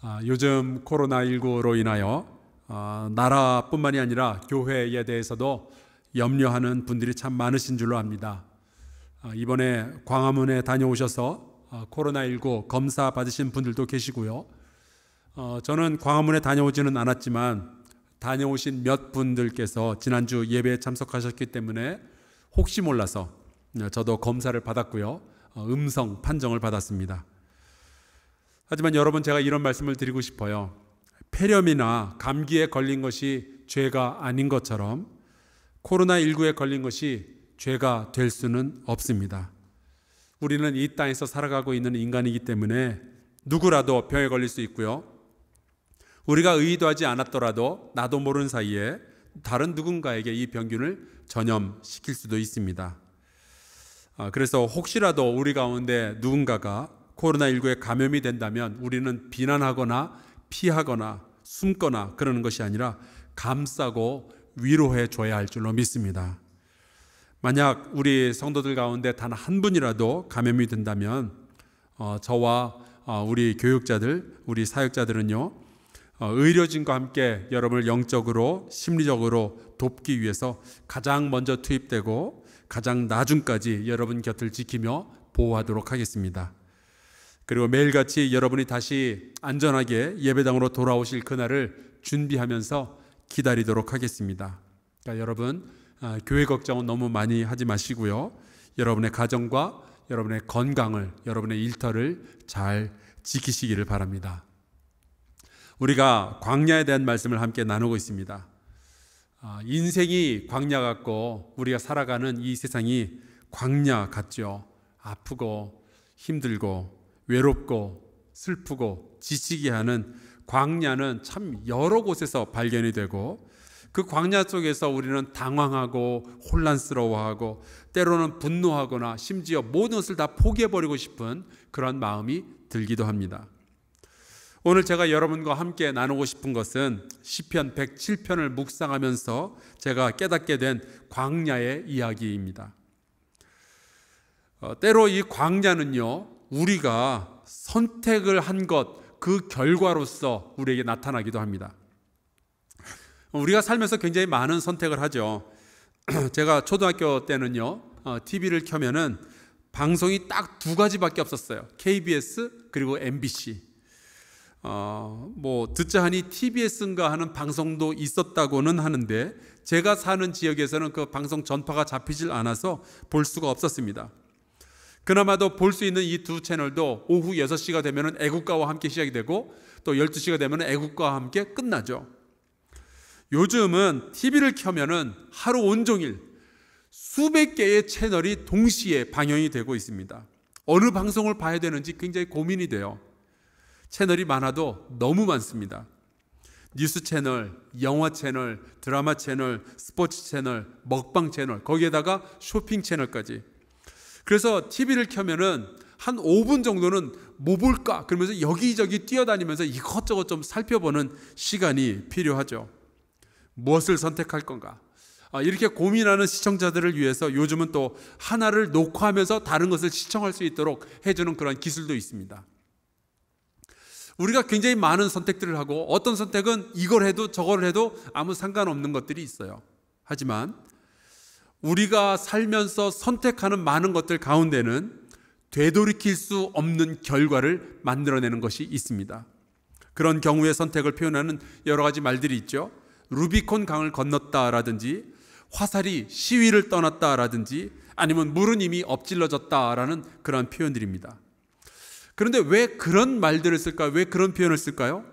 아, 요즘 코로나19로 인하여 아, 나라뿐만이 아니라 교회에 대해서도 염려하는 분들이 참 많으신 줄로 압니다. 아, 이번에 광화문에 다녀오셔서 코로나19 검사 받으신 분들도 계시고요. 어, 저는 광화문에 다녀오지는 않았지만 다녀오신 몇 분들께서 지난주 예배에 참석하셨기 때문에 혹시 몰라서 네, 저도 검사를 받았고요. 어, 음성 판정을 받았습니다. 하지만 여러분 제가 이런 말씀을 드리고 싶어요. 폐렴이나 감기에 걸린 것이 죄가 아닌 것처럼 코로나19에 걸린 것이 죄가 될 수는 없습니다. 우리는 이 땅에서 살아가고 있는 인간이기 때문에 누구라도 병에 걸릴 수 있고요. 우리가 의도하지 않았더라도 나도 모르는 사이에 다른 누군가에게 이 병균을 전염시킬 수도 있습니다. 아, 그래서 혹시라도 우리 가운데 누군가가 코로나19에 감염이 된다면 우리는 비난하거나 피하거나 숨거나 그러는 것이 아니라 감싸고 위로해 줘야 할 줄로 믿습니다. 만약 우리 성도들 가운데 단 한 분이라도 감염이 된다면 어, 저와 어, 우리 교육자들, 우리 사역자들은요 어, 의료진과 함께 여러분을 영적으로, 심리적으로 돕기 위해서 가장 먼저 투입되고 가장 나중까지 여러분 곁을 지키며 보호하도록 하겠습니다. 그리고 매일같이 여러분이 다시 안전하게 예배당으로 돌아오실 그날을 준비하면서 기다리도록 하겠습니다. 그러니까 여러분, 아, 교회 걱정은 너무 많이 하지 마시고요. 여러분의 가정과 여러분의 건강을, 여러분의 일터를 잘 지키시기를 바랍니다. 우리가 광야에 대한 말씀을 함께 나누고 있습니다. 아, 인생이 광야 같고 우리가 살아가는 이 세상이 광야 같죠. 아프고 힘들고 외롭고 슬프고 지치게 하는 광야는 참 여러 곳에서 발견이 되고 그 광야 속에서 우리는 당황하고 혼란스러워하고 때로는 분노하거나 심지어 모든 것을 다 포기해버리고 싶은 그런 마음이 들기도 합니다. 오늘 제가 여러분과 함께 나누고 싶은 것은 시편 107편을 묵상하면서 제가 깨닫게 된 광야의 이야기입니다. 어, 때로 이 광야는요 우리가 선택을 한 것, 그 결과로서 우리에게 나타나기도 합니다. 우리가 살면서 굉장히 많은 선택을 하죠. 제가 초등학교 때는요, TV를 어, 켜면은 방송이 딱 두 가지밖에 없었어요. KBS 그리고 MBC. 어, 뭐 듣자 하니 TBS인가 하는 방송도 있었다고는 하는데 제가 사는 지역에서는 그 방송 전파가 잡히질 않아서 볼 수가 없었습니다. 그나마도 볼 수 있는 이 두 채널도 오후 6시가 되면 애국가와 함께 시작이 되고 또 12시가 되면 애국가와 함께 끝나죠. 요즘은 TV를 켜면은 하루 온종일 수백 개의 채널이 동시에 방영이 되고 있습니다. 어느 방송을 봐야 되는지 굉장히 고민이 돼요. 채널이 많아도 너무 많습니다. 뉴스 채널, 영화 채널, 드라마 채널, 스포츠 채널, 먹방 채널, 거기에다가 쇼핑 채널까지 그래서 TV를 켜면은 한 5분 정도는 뭐 볼까? 그러면서 여기저기 뛰어다니면서 이것저것 좀 살펴보는 시간이 필요하죠. 무엇을 선택할 건가? 아, 이렇게 고민하는 시청자들을 위해서 요즘은 또 하나를 녹화하면서 다른 것을 시청할 수 있도록 해주는 그런 기술도 있습니다. 우리가 굉장히 많은 선택들을 하고 어떤 선택은 이걸 해도 저걸 해도 아무 상관없는 것들이 있어요. 하지만 우리가 살면서 선택하는 많은 것들 가운데는 되돌이킬 수 없는 결과를 만들어내는 것이 있습니다. 그런 경우의 선택을 표현하는 여러 가지 말들이 있죠. 루비콘 강을 건넜다라든지 화살이 시위를 떠났다라든지 아니면 물은 이미 엎질러졌다라는 그런 표현들입니다. 그런데 왜 그런 말들을 쓸까요? 왜 그런 표현을 쓸까요?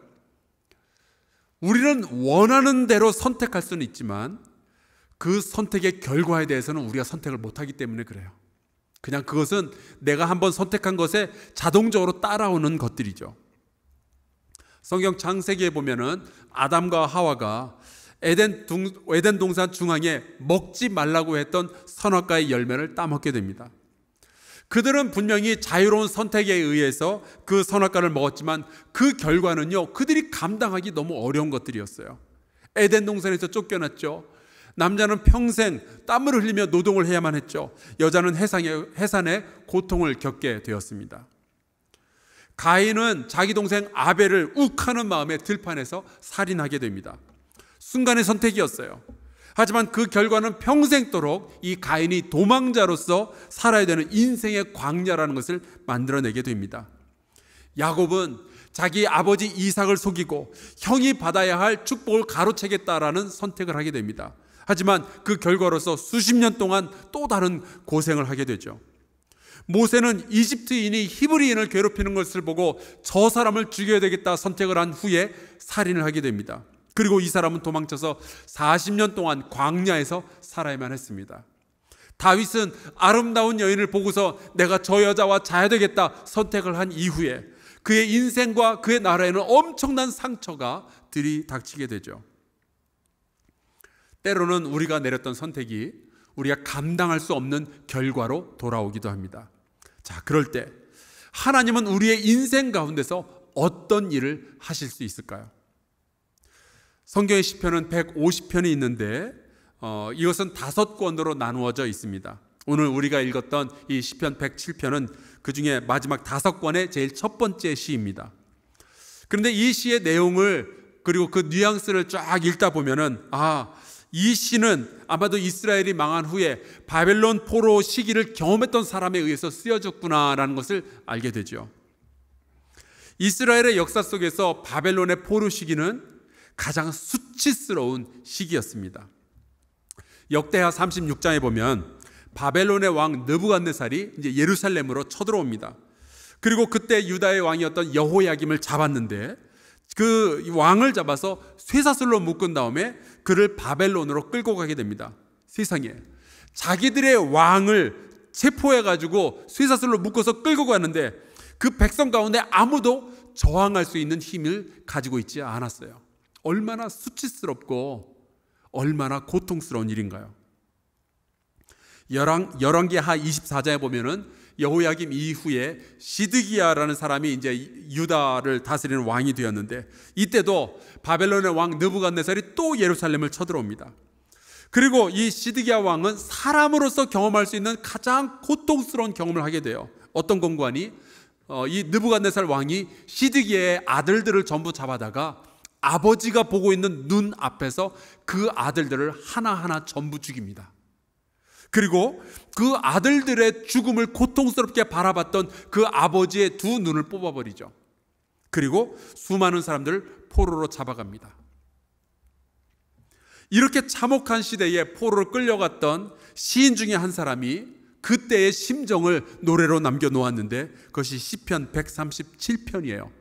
우리는 원하는 대로 선택할 수는 있지만 그 선택의 결과에 대해서는 우리가 선택을 못하기 때문에 그래요. 그냥 그것은 내가 한번 선택한 것에 자동적으로 따라오는 것들이죠. 성경 창세기에 보면은 아담과 하와가 에덴, 동, 에덴 동산 중앙에 먹지 말라고 했던 선악과의 열매를 따먹게 됩니다. 그들은 분명히 자유로운 선택에 의해서 그 선악과를 먹었지만 그 결과는요, 그들이 감당하기 너무 어려운 것들이었어요. 에덴 동산에서 쫓겨났죠. 남자는 평생 땀을 흘리며 노동을 해야만 했죠. 여자는 해상에, 해산에 고통을 겪게 되었습니다. 가인은 자기 동생 아벨을 욱하는 마음에 들판에서 살인하게 됩니다. 순간의 선택이었어요. 하지만 그 결과는 평생도록 이 가인이 도망자로서 살아야 되는 인생의 광야라는 것을 만들어내게 됩니다. 야곱은 자기 아버지 이삭을 속이고 형이 받아야 할 축복을 가로채겠다라는 선택을 하게 됩니다. 하지만 그 결과로서 수십 년 동안 또 다른 고생을 하게 되죠. 모세는 이집트인이 히브리인을 괴롭히는 것을 보고 저 사람을 죽여야 되겠다 선택을 한 후에 살인을 하게 됩니다. 그리고 이 사람은 도망쳐서 40년 동안 광야에서 살아야만 했습니다. 다윗은 아름다운 여인을 보고서 내가 저 여자와 자야 되겠다 선택을 한 이후에 그의 인생과 그의 나라에는 엄청난 상처가 들이 닥치게 되죠. 때로는 우리가 내렸던 선택이 우리가 감당할 수 없는 결과로 돌아오기도 합니다. 자, 그럴 때 하나님은 우리의 인생 가운데서 어떤 일을 하실 수 있을까요? 성경의 시편은 150편이 있는데 어, 이것은 다섯 권으로 나누어져 있습니다. 오늘 우리가 읽었던 이 시편 107편은 그 중에 마지막 다섯 권의 제일 첫 번째 시입니다. 그런데 이 시의 내용을 그리고 그 뉘앙스를 쫙 읽다 보면은 아이 시는 아마도 이스라엘이 망한 후에 바벨론 포로 시기를 경험했던 사람에 의해서 쓰여졌구나라는 것을 알게 되죠. 이스라엘의 역사 속에서 바벨론의 포로 시기는 가장 수치스러운 시기였습니다. 역대하 36장에 보면 바벨론의 왕 느부갓네살이 이제 예루살렘으로 쳐들어옵니다. 그리고 그때 유다의 왕이었던 여호야김을 잡았는데 그 왕을 잡아서 쇠사슬로 묶은 다음에 그를 바벨론으로 끌고 가게 됩니다. 세상에. 자기들의 왕을 체포해가지고 쇠사슬로 묶어서 끌고 가는데 그 백성 가운데 아무도 저항할 수 있는 힘을 가지고 있지 않았어요. 얼마나 수치스럽고 얼마나 고통스러운 일인가요? 열왕 열왕기하 2 4자에 보면은 여호야김 이후에 시드기야라는 사람이 이제 유다를 다스리는 왕이 되었는데 이때도 바벨론의 왕 느부갓네살이 또 예루살렘을 쳐들어옵니다. 그리고 이 시드기야 왕은 사람으로서 경험할 수 있는 가장 고통스러운 경험을 하게 돼요. 어떤 공관이 어, 이 느부갓네살 왕이 시드기의 아들들을 전부 잡아다가 아버지가 보고 있는 눈 앞에서 그 아들들을 하나하나 전부 죽입니다. 그리고 그 아들들의 죽음을 고통스럽게 바라봤던 그 아버지의 두 눈을 뽑아버리죠. 그리고 수많은 사람들을 포로로 잡아갑니다. 이렇게 참혹한 시대에 포로로 끌려갔던 시인 중에 한 사람이 그때의 심정을 노래로 남겨놓았는데 그것이 시편 137편이에요.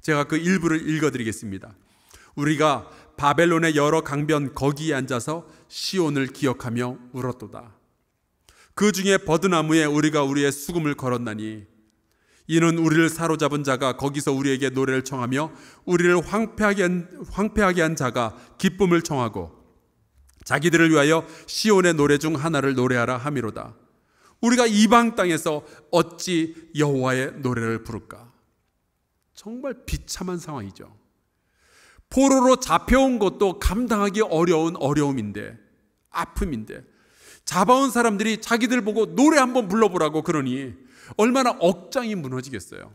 제가 그 일부를 읽어드리겠습니다. 우리가 바벨론의 여러 강변 거기에 앉아서 시온을 기억하며 울었도다. 그 중에 버드나무에 우리가 우리의 수금을 걸었나니 이는 우리를 사로잡은 자가 거기서 우리에게 노래를 청하며 우리를 황폐하게 한, 황폐하게 한 자가 기쁨을 청하고 자기들을 위하여 시온의 노래 중 하나를 노래하라 함이로다. 우리가 이방 땅에서 어찌 여호와의 노래를 부를까? 정말 비참한 상황이죠. 포로로 잡혀온 것도 감당하기 어려운 어려움인데, 아픔인데, 잡아온 사람들이 자기들 보고 노래 한번 불러보라고 그러니 얼마나 억장이 무너지겠어요.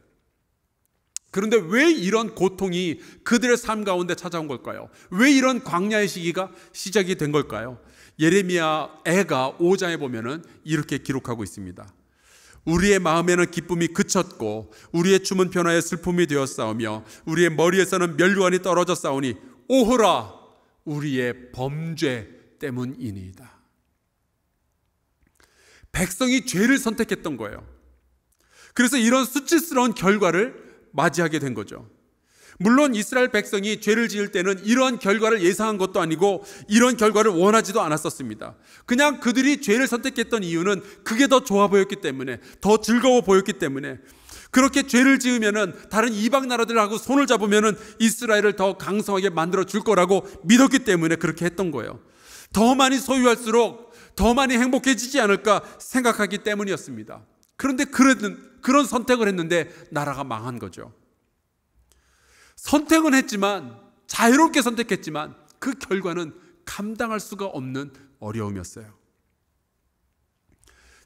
그런데 왜 이런 고통이 그들의 삶 가운데 찾아온 걸까요? 왜 이런 광야의 시기가 시작이 된 걸까요? 예레미야 애가 5장에 보면은 이렇게 기록하고 있습니다. 우리의 마음에는 기쁨이 그쳤고 우리의 춤은 변화에 슬픔이 되었사오며 우리의 머리에서는 멸류관이 떨어졌사오니 오호라 우리의 범죄 때문이니이다. 백성이 죄를 선택했던 거예요. 그래서 이런 수치스러운 결과를 맞이하게 된 거죠. 물론 이스라엘 백성이 죄를 지을 때는 이러한 결과를 예상한 것도 아니고 이런 결과를 원하지도 않았었습니다. 그냥 그들이 죄를 선택했던 이유는 그게 더 좋아 보였기 때문에 더 즐거워 보였기 때문에 그렇게 죄를 지으면은 다른 이방 나라들하고 손을 잡으면은 이스라엘을 더 강성하게 만들어 줄 거라고 믿었기 때문에 그렇게 했던 거예요. 더 많이 소유할수록 더 많이 행복해지지 않을까 생각하기 때문이었습니다. 그런데 그런, 그런 선택을 했는데 나라가 망한 거죠. 선택은 했지만 자유롭게 선택했지만 그 결과는 감당할 수가 없는 어려움이었어요.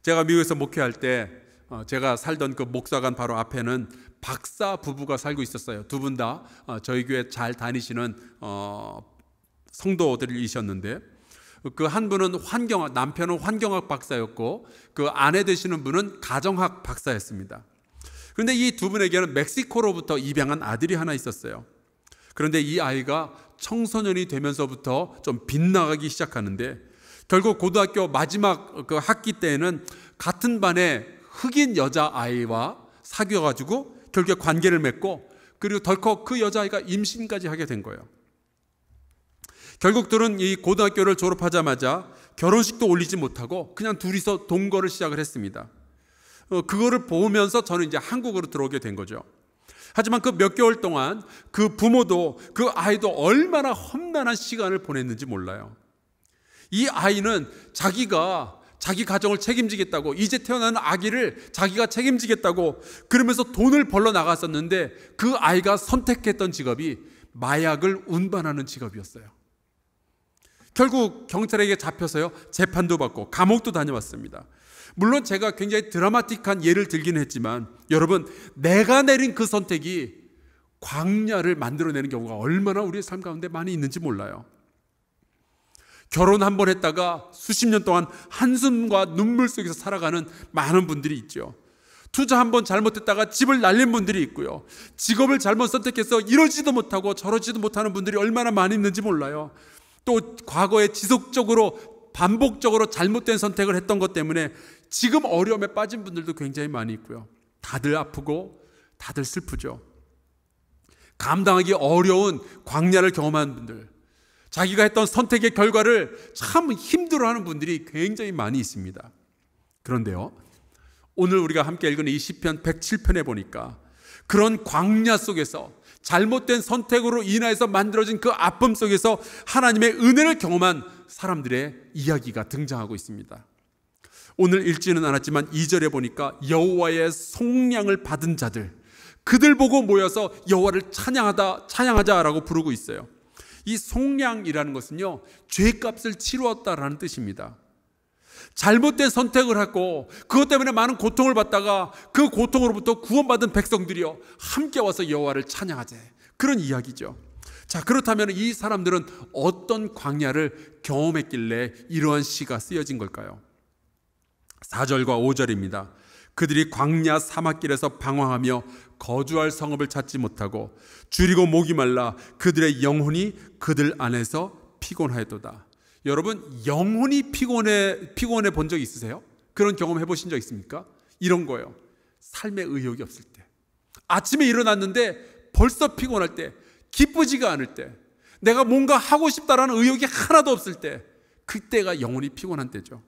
제가 미국에서 목회할 때 어, 제가 살던 그 목사관 바로 앞에는 박사 부부가 살고 있었어요. 두 분다 어, 저희 교회 잘 다니시는 어, 성도들이셨는데 그한 분은 환경학, 남편은 환경학 박사였고 그 아내 되시는 분은 가정학 박사였습니다. 그런데 이 두 분에게는 멕시코로부터 입양한 아들이 하나 있었어요. 그런데 이 아이가 청소년이 되면서부터 좀 빗나가기 시작하는데 결국 고등학교 마지막 그 학기 때에는 같은 반에 흑인 여자아이와 사귀어가지고 결국에 관계를 맺고 그리고 덜컥 그 여자아이가 임신까지 하게 된 거예요. 결국 들은 이 고등학교를 졸업하자마자 결혼식도 올리지 못하고 그냥 둘이서 동거를 시작을 했습니다. 어, 그거를 보면서 저는 이제 한국으로 들어오게 된 거죠. 하지만 그 몇 개월 동안 그 부모도 그 아이도 얼마나 험난한 시간을 보냈는지 몰라요. 이 아이는 자기가 자기 가정을 책임지겠다고 이제 태어나는 아기를 자기가 책임지겠다고 그러면서 돈을 벌러 나갔었는데 그 아이가 선택했던 직업이 마약을 운반하는 직업이었어요. 결국 경찰에게 잡혀서요. 재판도 받고 감옥도 다녀왔습니다. 물론 제가 굉장히 드라마틱한 예를 들긴 했지만 여러분 내가 내린 그 선택이 광야를 만들어내는 경우가 얼마나 우리의 삶 가운데 많이 있는지 몰라요. 결혼 한 번 했다가 수십 년 동안 한숨과 눈물 속에서 살아가는 많은 분들이 있죠. 투자 한 번 잘못했다가 집을 날린 분들이 있고요. 직업을 잘못 선택해서 이러지도 못하고 저러지도 못하는 분들이 얼마나 많이 있는지 몰라요. 또 과거에 지속적으로 반복적으로 잘못된 선택을 했던 것 때문에 지금 어려움에 빠진 분들도 굉장히 많이 있고요. 다들 아프고 다들 슬프죠. 감당하기 어려운 광야를 경험한 분들, 자기가 했던 선택의 결과를 참 힘들어하는 분들이 굉장히 많이 있습니다. 그런데요, 오늘 우리가 함께 읽은 이 시편 107편에 보니까 그런 광야 속에서 잘못된 선택으로 인하여서 만들어진 그 아픔 속에서 하나님의 은혜를 경험한 사람들의 이야기가 등장하고 있습니다. 오늘 읽지는 않았지만 2절에 보니까 여호와의 속량을 받은 자들 그들 보고 모여서 여호와를 찬양하다 찬양하자라고 부르고 있어요. 이 속량이라는 것은요. 죄값을 치루었다라는 뜻입니다. 잘못된 선택을 했고 그것 때문에 많은 고통을 받다가 그 고통으로부터 구원받은 백성들이여 함께 와서 여호와를 찬양하재 그런 이야기죠. 자 그렇다면 이 사람들은 어떤 광야를 경험했길래 이러한 시가 쓰여진 걸까요? 4절과 5절입니다. 그들이 광야 사막길에서 방황하며 거주할 성읍을 찾지 못하고 줄이고 목이 말라 그들의 영혼이 그들 안에서 피곤하였도다. 여러분 영혼이 피곤해 피곤해 본 적 있으세요? 그런 경험 해보신 적 있습니까? 이런 거예요. 삶의 의욕이 없을 때, 아침에 일어났는데 벌써 피곤할 때, 기쁘지가 않을 때, 내가 뭔가 하고 싶다라는 의욕이 하나도 없을 때, 그때가 영혼이 피곤한 때죠.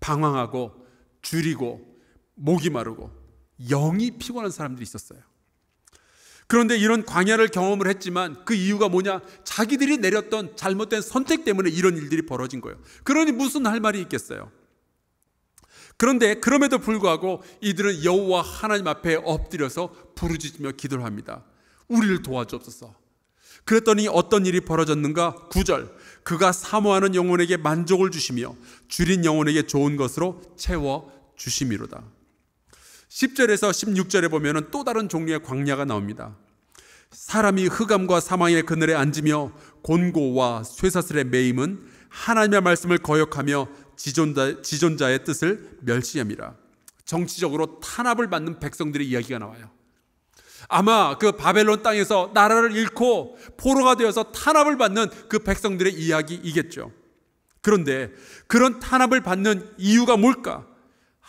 방황하고 줄이고 목이 마르고 영이 피곤한 사람들이 있었어요. 그런데 이런 광야를 경험을 했지만 그 이유가 뭐냐? 자기들이 내렸던 잘못된 선택 때문에 이런 일들이 벌어진 거예요. 그러니 무슨 할 말이 있겠어요? 그런데 그럼에도 불구하고 이들은 여호와 하나님 앞에 엎드려서 부르짖으며 기도를 합니다. 우리를 도와주옵소서. 그랬더니 어떤 일이 벌어졌는가? 9절. 그가 사모하는 영혼에게 만족을 주시며 줄인 영혼에게 좋은 것으로 채워 주심이로다. 10절에서 16절에 보면 또 다른 종류의 광야가 나옵니다. 사람이 흑암과 사망의 그늘에 앉으며 곤고와 쇠사슬의 매임은 하나님의 말씀을 거역하며 지존자, 지존자의 뜻을 멸시합니다. 정치적으로 탄압을 받는 백성들의 이야기가 나와요. 아마 그 바벨론 땅에서 나라를 잃고 포로가 되어서 탄압을 받는 그 백성들의 이야기이겠죠. 그런데 그런 탄압을 받는 이유가 뭘까?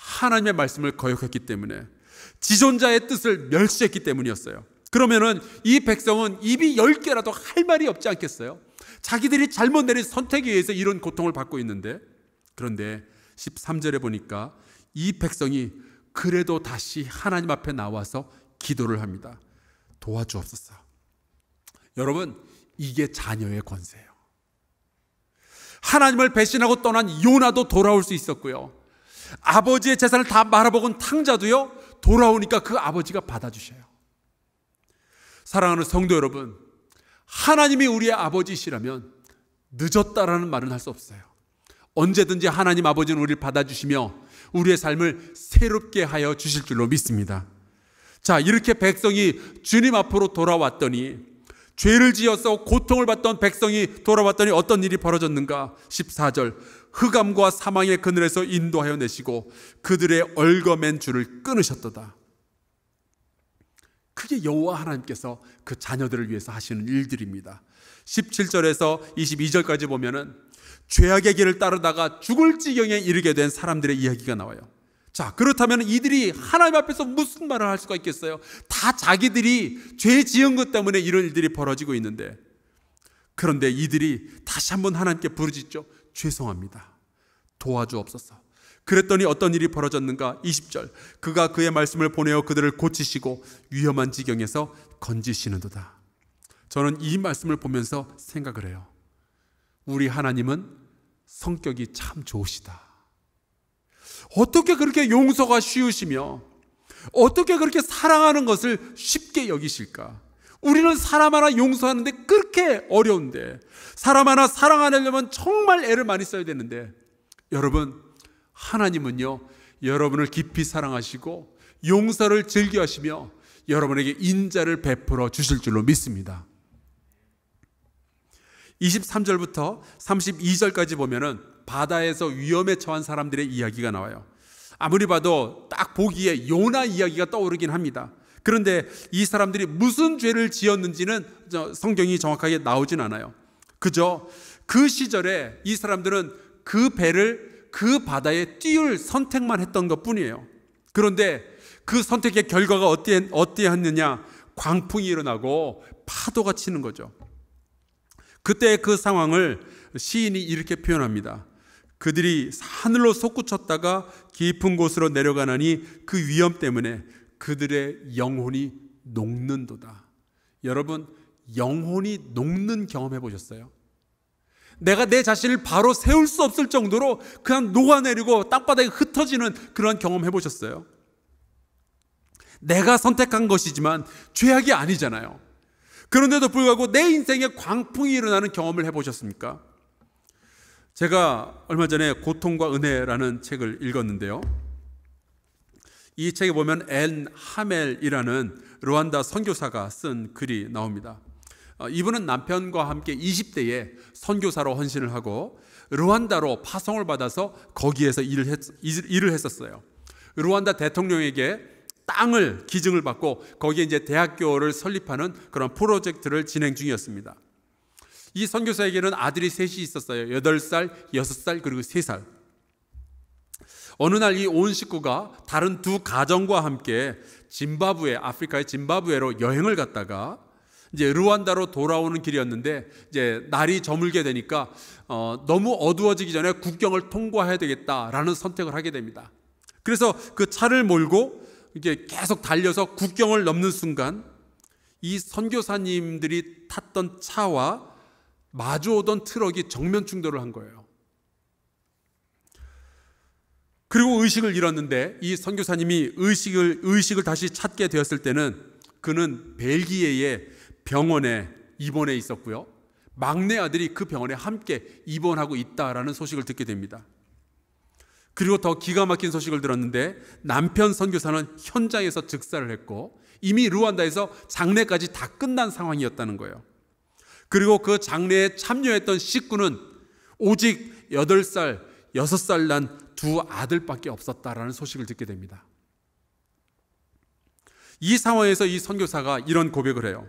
하나님의 말씀을 거역했기 때문에 지존자의 뜻을 멸시했기 때문이었어요. 그러면은 이 백성은 입이 열 개라도 할 말이 없지 않겠어요? 자기들이 잘못 내린 선택에 의해서 이런 고통을 받고 있는데 그런데 13절에 보니까 이 백성이 그래도 다시 하나님 앞에 나와서 기도를 합니다. 도와주옵소서. 여러분, 이게 자녀의 권세예요. 하나님을 배신하고 떠난 요나도 돌아올 수 있었고요. 아버지의 재산을 다 말아먹은 탕자도요, 돌아오니까 그 아버지가 받아주셔요. 사랑하는 성도 여러분, 하나님이 우리의 아버지시라면 늦었다라는 말은 할 수 없어요. 언제든지 하나님 아버지는 우리를 받아주시며 우리의 삶을 새롭게 하여 주실 줄로 믿습니다. 자, 이렇게 백성이 주님 앞으로 돌아왔더니 죄를 지어서 고통을 받던 백성이 돌아왔더니 어떤 일이 벌어졌는가? 14절. 흑암과 사망의 그늘에서 인도하여 내시고 그들의 얼거맨 줄을 끊으셨도다. 그게 여호와 하나님께서 그 자녀들을 위해서 하시는 일들입니다. 17절에서 22절까지 보면은 죄악의 길을 따르다가 죽을 지경에 이르게 된 사람들의 이야기가 나와요. 자, 그렇다면 이들이 하나님 앞에서 무슨 말을 할 수가 있겠어요? 다 자기들이 죄 지은 것 때문에 이런 일들이 벌어지고 있는데. 그런데 이들이 다시 한번 하나님께 부르짖죠. 죄송합니다. 도와주옵소서. 그랬더니 어떤 일이 벌어졌는가? 20절. 그가 그의 말씀을 보내어 그들을 고치시고 위험한 지경에서 건지시는도다. 저는 이 말씀을 보면서 생각을 해요. 우리 하나님은 성격이 참 좋으시다. 어떻게 그렇게 용서가 쉬우시며 어떻게 그렇게 사랑하는 것을 쉽게 여기실까? 우리는 사람 하나 용서하는데 그렇게 어려운데 사람 하나 사랑하려면 정말 애를 많이 써야 되는데 여러분 하나님은요 여러분을 깊이 사랑하시고 용서를 즐겨하시며 여러분에게 인자를 베풀어 주실 줄로 믿습니다. 23절부터 32절까지 보면은 바다에서 위험에 처한 사람들의 이야기가 나와요. 아무리 봐도 딱 보기에 요나 이야기가 떠오르긴 합니다. 그런데 이 사람들이 무슨 죄를 지었는지는 성경이 정확하게 나오진 않아요. 그저 그 시절에 이 사람들은 그 배를 그 바다에 띄울 선택만 했던 것 뿐이에요. 그런데 그 선택의 결과가 어때 어땠느냐? 때 광풍이 일어나고 파도가 치는 거죠. 그때 그 상황을 시인이 이렇게 표현합니다. 그들이 하늘로 솟구쳤다가 깊은 곳으로 내려가나니 그 위험 때문에 그들의 영혼이 녹는도다. 여러분, 영혼이 녹는 경험해 보셨어요? 내가 내 자신을 바로 세울 수 없을 정도로 그냥 녹아내리고 땅바닥에 흩어지는 그런 경험 해 보셨어요? 내가 선택한 것이지만 죄악이 아니잖아요. 그런데도 불구하고 내 인생에 광풍이 일어나는 경험을 해 보셨습니까? 제가 얼마 전에 고통과 은혜라는 책을 읽었는데요. 이 책에 보면 앤 하멜이라는 르완다 선교사가 쓴 글이 나옵니다. 어, 이분은 남편과 함께 20대에 선교사로 헌신을 하고 르완다로 파송을 받아서 거기에서 일을, 했, 일을 했었어요. 르완다 대통령에게 땅을 기증을 받고 거기에 이제 대학교를 설립하는 그런 프로젝트를 진행 중이었습니다. 이 선교사에게는 아들이 셋이 있었어요. 8살, 6살, 그리고 3살. 어느 날 이 온 식구가 다른 두 가정과 함께 짐바브웨, 아프리카의 짐바브웨로 여행을 갔다가 이제 르완다로 돌아오는 길이었는데 이제 날이 저물게 되니까 어, 너무 어두워지기 전에 국경을 통과해야 되겠다라는 선택을 하게 됩니다. 그래서 그 차를 몰고 이게 계속 달려서 국경을 넘는 순간 이 선교사님들이 탔던 차와 마주오던 트럭이 정면 충돌을 한 거예요. 그리고 의식을 잃었는데 이 선교사님이 의식을 의식을 다시 찾게 되었을 때는 그는 벨기에의 병원에 입원해 있었고요. 막내 아들이 그 병원에 함께 입원하고 있다라는 소식을 듣게 됩니다. 그리고 더 기가 막힌 소식을 들었는데 남편 선교사는 현장에서 즉사를 했고 이미 루안다에서 장례까지 다 끝난 상황이었다는 거예요. 그리고 그 장례에 참여했던 식구는 오직 8살 여섯 살 난 두 아들밖에 없었다라는 소식을 듣게 됩니다. 이 상황에서 이 선교사가 이런 고백을 해요.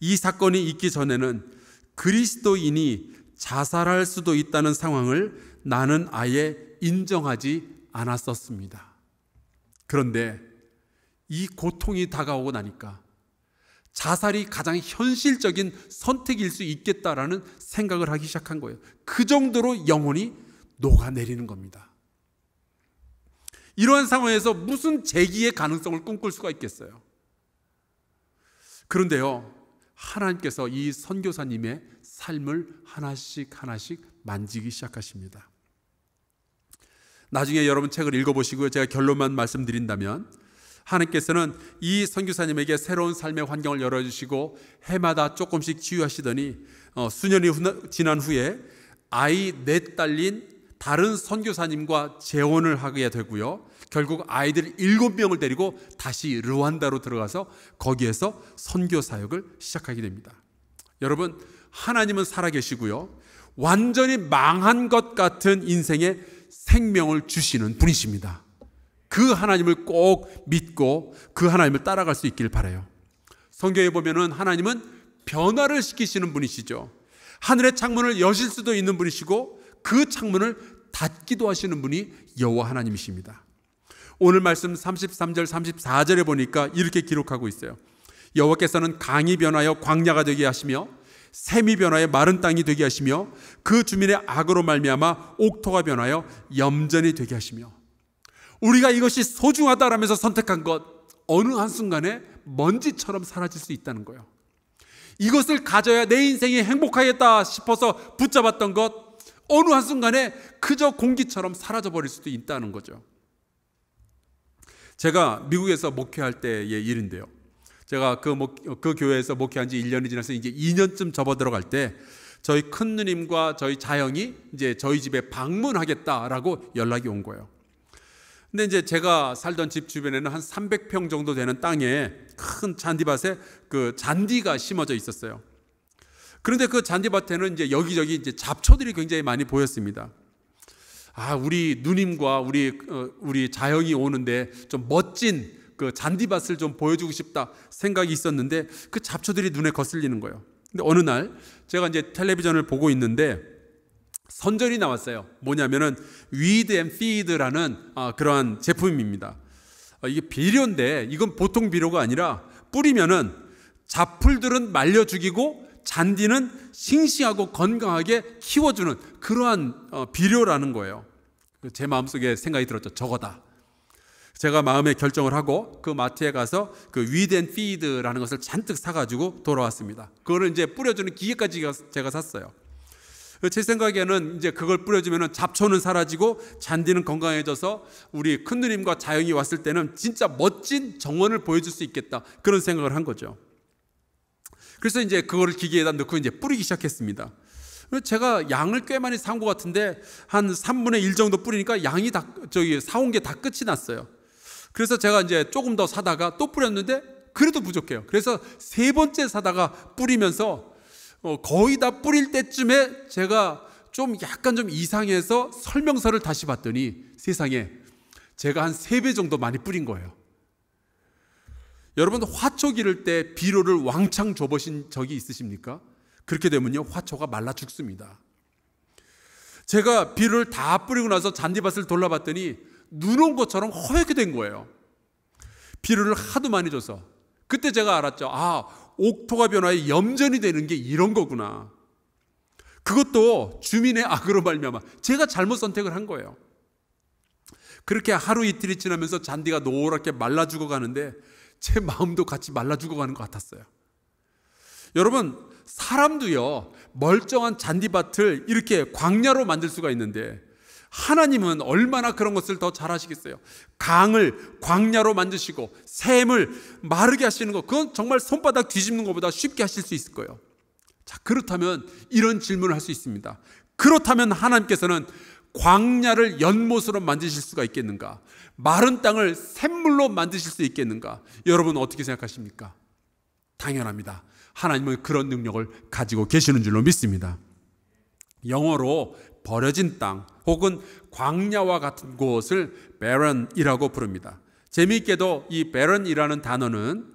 이 사건이 있기 전에는 그리스도인이 자살할 수도 있다는 상황을 나는 아예 인정하지 않았었습니다. 그런데 이 고통이 다가오고 나니까 자살이 가장 현실적인 선택일 수 있겠다라는 생각을 하기 시작한 거예요. 그 정도로 영혼이 녹아내리는 겁니다. 이러한 상황에서 무슨 재기의 가능성을 꿈꿀 수가 있겠어요? 그런데요, 하나님께서 이 선교사님의 삶을 하나씩 하나씩 만지기 시작하십니다. 나중에 여러분 책을 읽어보시고요. 제가 결론만 말씀드린다면, 하나님께서는 이 선교사님에게 새로운 삶의 환경을 열어주시고 해마다 조금씩 치유하시더니 어, 수년이 지난 후에 아이 넷 딸린 다른 선교사님과 재혼을 하게 되고요. 결국 아이들 일곱 명을 데리고 다시 르완다로 들어가서 거기에서 선교 사역을 시작하게 됩니다. 여러분, 하나님은 살아계시고요. 완전히 망한 것 같은 인생에 생명을 주시는 분이십니다. 그 하나님을 꼭 믿고 그 하나님을 따라갈 수있기를 바라요. 성경에 보면은 하나님은 변화를 시키시는 분이시죠. 하늘의 창문을 여실 수도 있는 분이시고 그 창문을 닫기도 하시는 분이 여호와 하나님이십니다. 오늘 말씀 33절 34절에 보니까 이렇게 기록하고 있어요. 여호와께서는 강이 변하여 광야가 되게 하시며 샘이 변하여 마른 땅이 되게 하시며 그 주민의 악으로 말미암아 옥토가 변하여 염전이 되게 하시며 우리가 이것이 소중하다라면서 선택한 것 어느 한순간에 먼지처럼 사라질 수 있다는 거예요. 이것을 가져야 내 인생이 행복하겠다 싶어서 붙잡았던 것 어느 한순간에 그저 공기처럼 사라져버릴 수도 있다는 거죠. 제가 미국에서 목회할 때의 일인데요. 제가 그, 목, 그 교회에서 목회한 지 1년이 지나서 이제 2년쯤 접어 들어갈 때 저희 큰 누님과 저희 자영이 이제 저희 집에 방문하겠다라고 연락이 온 거예요. 근데 이제 제가 살던 집 주변에는 한 300평 정도 되는 땅에 큰 잔디밭에 그 잔디가 심어져 있었어요. 그런데 그 잔디밭에는 이제 여기저기 이제 잡초들이 굉장히 많이 보였습니다. 아, 우리 누님과 우리 어, 우리 자영이 오는데 좀 멋진 그 잔디밭을 좀 보여주고 싶다 생각이 있었는데 그 잡초들이 눈에 거슬리는 거예요. 근데 어느 날 제가 이제 텔레비전을 보고 있는데 선전이 나왔어요. 뭐냐면은 위드 앤 피드라는 아, 그러한 제품입니다. 아, 이게 비료인데 이건 보통 비료가 아니라 뿌리면은 잡풀들은 말려 죽이고 잔디는 싱싱하고 건강하게 키워주는 그러한 어, 비료라는 거예요. 그 제 마음속에 생각이 들었죠. 저거다. 제가 마음의 결정을 하고 그 마트에 가서 그 위덴 피드라는 것을 잔뜩 사가지고 돌아왔습니다. 그거를 이제 뿌려주는 기계까지 제가 샀어요. 그 제 생각에는 이제 그걸 뿌려주면 잡초는 사라지고 잔디는 건강해져서 우리 큰누님과 자영이 왔을 때는 진짜 멋진 정원을 보여줄 수 있겠다. 그런 생각을 한 거죠. 그래서 이제 그거를 기계에다 넣고 이제 뿌리기 시작했습니다. 제가 양을 꽤 많이 산것 같은데 한 3분의 1 정도 뿌리니까 양이 다 저기 사온 게 다 끝이 났어요. 그래서 제가 이제 조금 더 사다가 또 뿌렸는데 그래도 부족해요. 그래서 세 번째 사다가 뿌리면서 어, 거의 다 뿌릴 때쯤에 제가 좀 약간 좀 이상해서 설명서를 다시 봤더니 세상에 제가 한 세 배 정도 많이 뿌린 거예요. 여러분 화초 기를 때 비료를 왕창 줘보신 적이 있으십니까? 그렇게 되면요 화초가 말라 죽습니다. 제가 비료를 다 뿌리고 나서 잔디밭을 돌아봤더니 눈 온 것처럼 허옇게 된 거예요. 비료를 하도 많이 줘서 그때 제가 알았죠. 아 옥토가 변화에 염전이 되는 게 이런 거구나. 그것도 주민의 악으로 말미암아 제가 잘못 선택을 한 거예요. 그렇게 하루 이틀이 지나면서 잔디가 노랗게 말라 죽어가는데 제 마음도 같이 말라 죽어가는 것 같았어요. 여러분, 사람도요, 멀쩡한 잔디밭을 이렇게 광야로 만들 수가 있는데, 하나님은 얼마나 그런 것을 더 잘하시겠어요? 강을 광야로 만드시고, 샘을 마르게 하시는 것, 그건 정말 손바닥 뒤집는 것보다 쉽게 하실 수 있을 거예요. 자, 그렇다면 이런 질문을 할 수 있습니다. 그렇다면 하나님께서는 광야를 연못으로 만드실 수가 있겠는가? 마른 땅을 샘물로 만드실 수 있겠는가? 여러분 어떻게 생각하십니까? 당연합니다. 하나님은 그런 능력을 가지고 계시는 줄로 믿습니다. 영어로 버려진 땅 혹은 광야와 같은 곳을 barren이라고 부릅니다. 재미있게도 이 barren이라는 단어는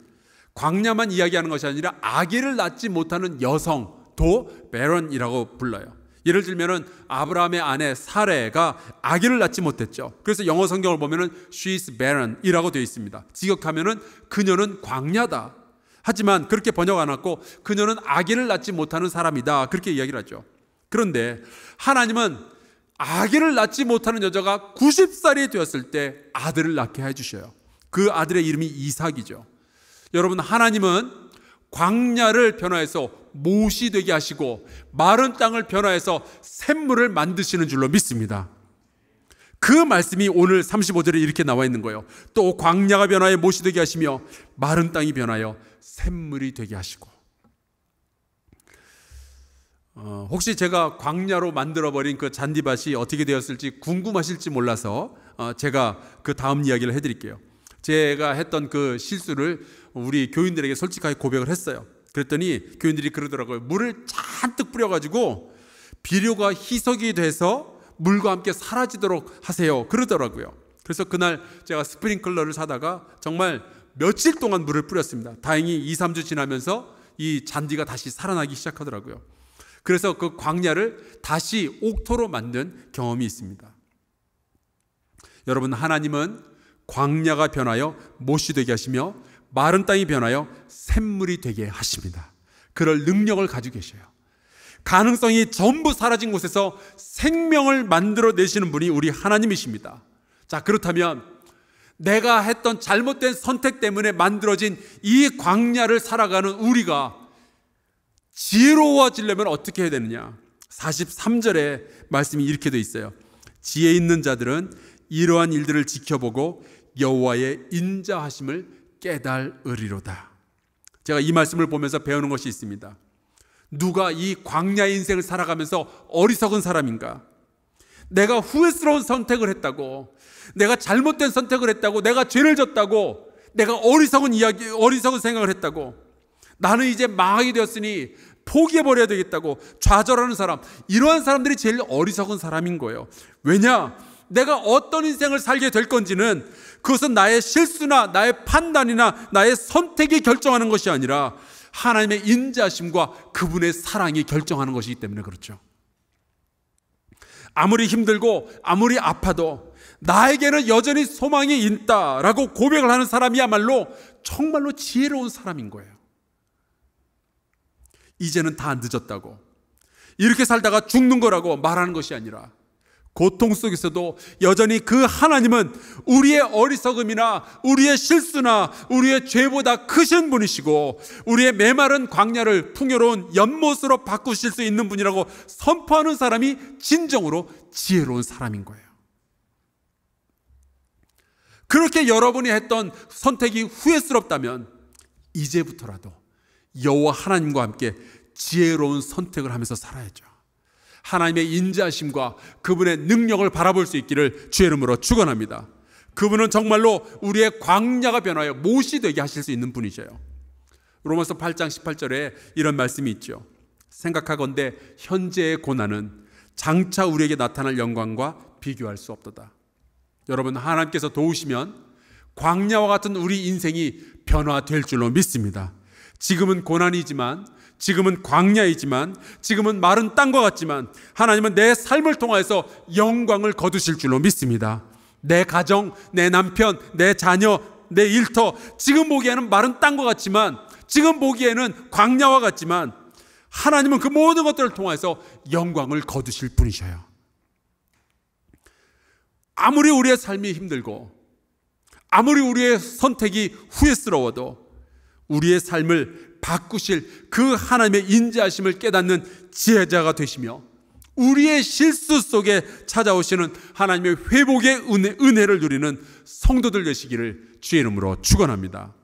광야만 이야기하는 것이 아니라 아기를 낳지 못하는 여성도 barren이라고 불러요. 예를 들면은 아브라함의 아내 사레가 아기를 낳지 못했죠. 그래서 영어 성경을 보면은 she is barren이라고 되어 있습니다. 직역하면은 그녀는 광야다. 하지만 그렇게 번역 안 하고 그녀는 아기를 낳지 못하는 사람이다. 그렇게 이야기를 하죠. 그런데 하나님은 아기를 낳지 못하는 여자가 90살이 되었을 때 아들을 낳게 해 주셔요. 그 아들의 이름이 이삭이죠. 여러분 하나님은 광야를 변화해서 못이 되게 하시고 마른 땅을 변화해서 샘물을 만드시는 줄로 믿습니다. 그 말씀이 오늘 35절에 이렇게 나와 있는 거예요. 또 광야가 변화해 못이 되게 하시며 마른 땅이 변하여 샘물이 되게 하시고 어, 혹시 제가 광야로 만들어버린 그 잔디밭이 어떻게 되었을지 궁금하실지 몰라서 어, 제가 그 다음 이야기를 해드릴게요. 제가 했던 그 실수를 우리 교인들에게 솔직하게 고백을 했어요. 그랬더니 교인들이 그러더라고요. 물을 잔뜩 뿌려가지고 비료가 희석이 돼서 물과 함께 사라지도록 하세요. 그러더라고요. 그래서 그날 제가 스프링클러를 사다가 정말 며칠 동안 물을 뿌렸습니다. 다행히 2, 3주 지나면서 이 잔디가 다시 살아나기 시작하더라고요. 그래서 그 광야를 다시 옥토로 만든 경험이 있습니다. 여러분, 하나님은 광야가 변하여 못이 되게 하시며 마른 땅이 변하여 샘물이 되게 하십니다. 그럴 능력을 가지고 계셔요. 가능성이 전부 사라진 곳에서 생명을 만들어 내시는 분이 우리 하나님이십니다. 자, 그렇다면 내가 했던 잘못된 선택 때문에 만들어진 이 광야를 살아가는 우리가 지혜로워지려면 어떻게 해야 되느냐? 43절에 말씀이 이렇게 돼 있어요. 지혜 있는 자들은 이러한 일들을 지켜보고 여호와의 인자하심을 깨달으리로다. 제가 이 말씀을 보면서 배우는 것이 있습니다. 누가 이 광야 인생을 살아가면서 어리석은 사람인가? 내가 후회스러운 선택을 했다고, 내가 잘못된 선택을 했다고, 내가 죄를 졌다고, 내가 어리석은 이야기, 어리석은 생각을 했다고, 나는 이제 망하게 되었으니 포기해버려야 되겠다고 좌절하는 사람, 이러한 사람들이 제일 어리석은 사람인 거예요. 왜냐? 내가 어떤 인생을 살게 될 건지는 그것은 나의 실수나 나의 판단이나 나의 선택이 결정하는 것이 아니라 하나님의 인자심과 그분의 사랑이 결정하는 것이기 때문에 그렇죠. 아무리 힘들고 아무리 아파도 나에게는 여전히 소망이 있다라고 고백을 하는 사람이야말로 정말로 지혜로운 사람인 거예요. 이제는 다 늦었다고 이렇게 살다가 죽는 거라고 말하는 것이 아니라 고통 속에서도 여전히 그 하나님은 우리의 어리석음이나 우리의 실수나 우리의 죄보다 크신 분이시고 우리의 메마른 광야를 풍요로운 연못으로 바꾸실 수 있는 분이라고 선포하는 사람이 진정으로 지혜로운 사람인 거예요. 그렇게 여러분이 했던 선택이 후회스럽다면 이제부터라도 여호와 하나님과 함께 지혜로운 선택을 하면서 살아야죠. 하나님의 인자심과 그분의 능력을 바라볼 수 있기를 주의 이름으로 축원합니다. 그분은 정말로 우리의 광야가 변하여 못이 되게 하실 수 있는 분이셔요. 로마서 8장 18절에 이런 말씀이 있죠. 생각하건대 현재의 고난은 장차 우리에게 나타날 영광과 비교할 수 없도다. 여러분 하나님께서 도우시면 광야와 같은 우리 인생이 변화될 줄로 믿습니다. 지금은 고난이지만 지금은 광야이지만 지금은 마른 땅과 같지만 하나님은 내 삶을 통하여서 영광을 거두실 줄로 믿습니다. 내 가정, 내 남편, 내 자녀, 내 일터 지금 보기에는 마른 땅과 같지만 지금 보기에는 광야와 같지만 하나님은 그 모든 것들을 통해서 영광을 거두실 분이셔요. 아무리 우리의 삶이 힘들고 아무리 우리의 선택이 후회스러워도 우리의 삶을 바꾸실 그 하나님의 인자하심을 깨닫는 지혜자가 되시며 우리의 실수 속에 찾아오시는 하나님의 회복의 은혜, 를 누리는 성도들 되시기를 주의 이름으로 축원합니다.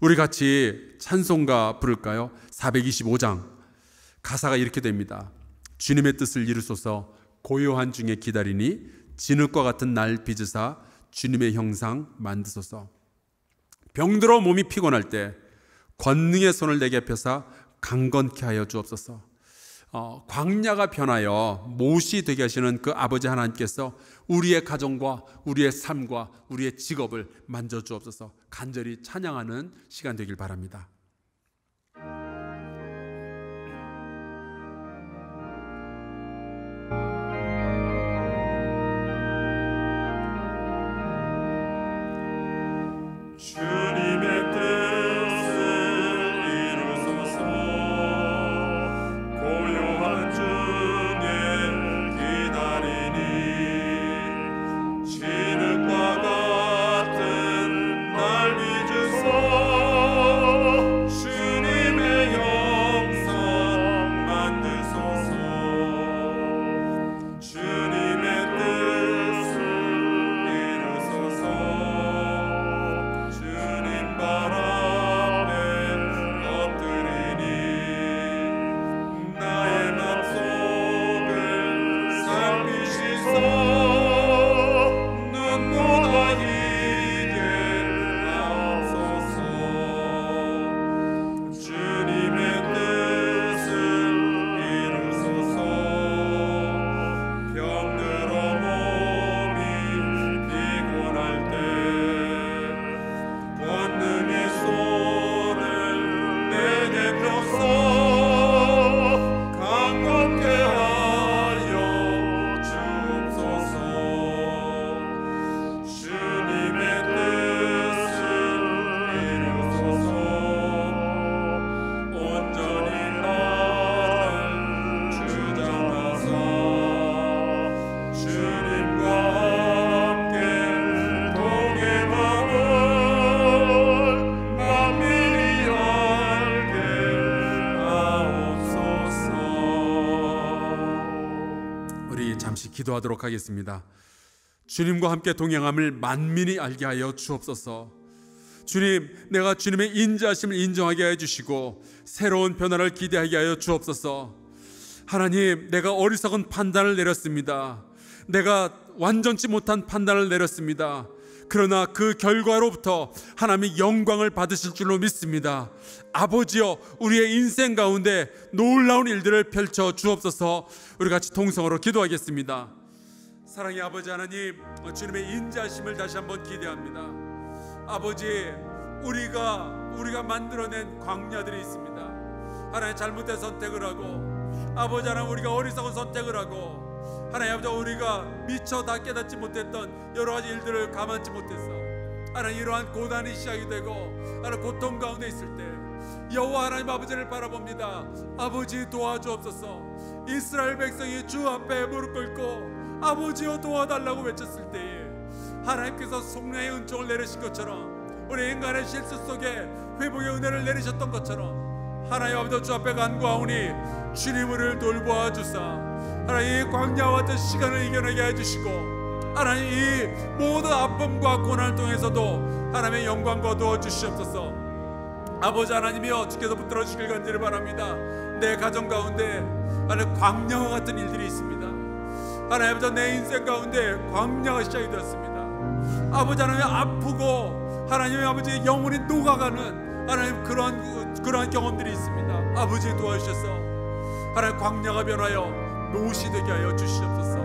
우리 같이 찬송가 부를까요? 425장 가사가 이렇게 됩니다. 주님의 뜻을 이루소서 고요한 중에 기다리니 진흙과 같은 날 빚으사 주님의 형상 만드소서. 병들어 몸이 피곤할 때 권능의 손을 내게 펴사 강건케 하여 주옵소서. 어, 광야가 변하여 못이 되게 하시는 그 아버지 하나님께서 우리의 가정과 우리의 삶과 우리의 직업을 만져 주옵소서. 간절히 찬양하는 시간 되길 바랍니다. t 기도하도록 하겠습니다. 주님과 함께 동행함을 만민이 알게 하여 주옵소서. 주님, 내가 주님의 인자심을 인정하게 해 주시고 새로운 변화를 기대하게 하여 주옵소서. 하나님, 내가 어리석은 판단을 내렸습니다. 내가 완전치 못한 판단을 내렸습니다. 그러나 그 결과로부터 하나님이 영광을 받으실 줄로 믿습니다. 아버지여 우리의 인생 가운데 놀라운 일들을 펼쳐 주옵소서 우리 같이 통성으로 기도하겠습니다. 사랑의 아버지 하나님 주님의 인자심을 다시 한번 기대합니다. 아버지 우리가 우리가 만들어낸 광야들이 있습니다. 하나의 잘못된 선택을 하고 아버지 하나 우리가 어리석은 선택을 하고 하나님 아버지 우리가 미처 다 깨닫지 못했던 여러 가지 일들을 감안지못했어 하나님 이러한 고난이 시작이 되고 하나님 고통 가운데 있을 때 여호와 하나님 아버지를 바라봅니다 아버지 도와주옵소서 이스라엘 백성이 주 앞에 무릎 꿇고 아버지여 도와달라고 외쳤을 때에 하나님께서 속량의 은총을 내리신 것처럼 우리 인간의 실수 속에 회복의 은혜를 내리셨던 것처럼 하나님 아버지 주 앞에 간구하오니 주님을 돌보아 주사 하나님 이 광야와 같은 시간을 이겨내게 해주시고 하나님 이 모든 아픔과 고난을 통해서도 하나님의 영광과 도와 주시옵소서 아버지 하나님이여 주께서 붙들어 주길 간절히 바랍니다 내 가정 가운데 하나님 광야와 같은 일들이 있습니다 하나님 아버지 내 인생 가운데 광야가 시작이 되었습니다 아버지 하나님 아프고 하나님의 아버지 영혼이 녹아가는 하나님 그런 그런 경험들이 있습니다 아버지 도와주셔서 하나님 광야가 변하여 노시 되게 하여 주시옵소서.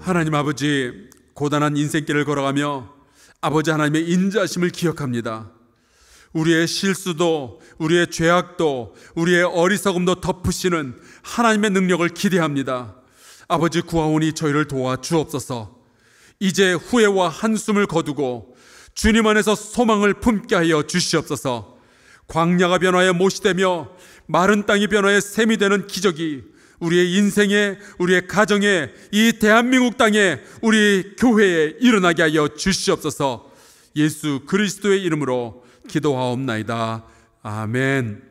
하나님 아버지 고단한 인생길을 걸어가며 아버지 하나님의 인자심을 기억합니다. 우리의 실수도 우리의 죄악도 우리의 어리석음도 덮으시는 하나님의 능력을 기대합니다. 아버지 구하오니 저희를 도와 주옵소서. 이제 후회와 한숨을 거두고 주님 안에서 소망을 품게 하여 주시옵소서. 광야가 변화의 못이 되며 마른 땅이 변화의 샘이 되는 기적이 우리의 인생에, 우리의 가정에, 이 대한민국 땅에, 우리 교회에 일어나게 하여 주시옵소서 예수 그리스도의 이름으로 기도하옵나이다. 아멘.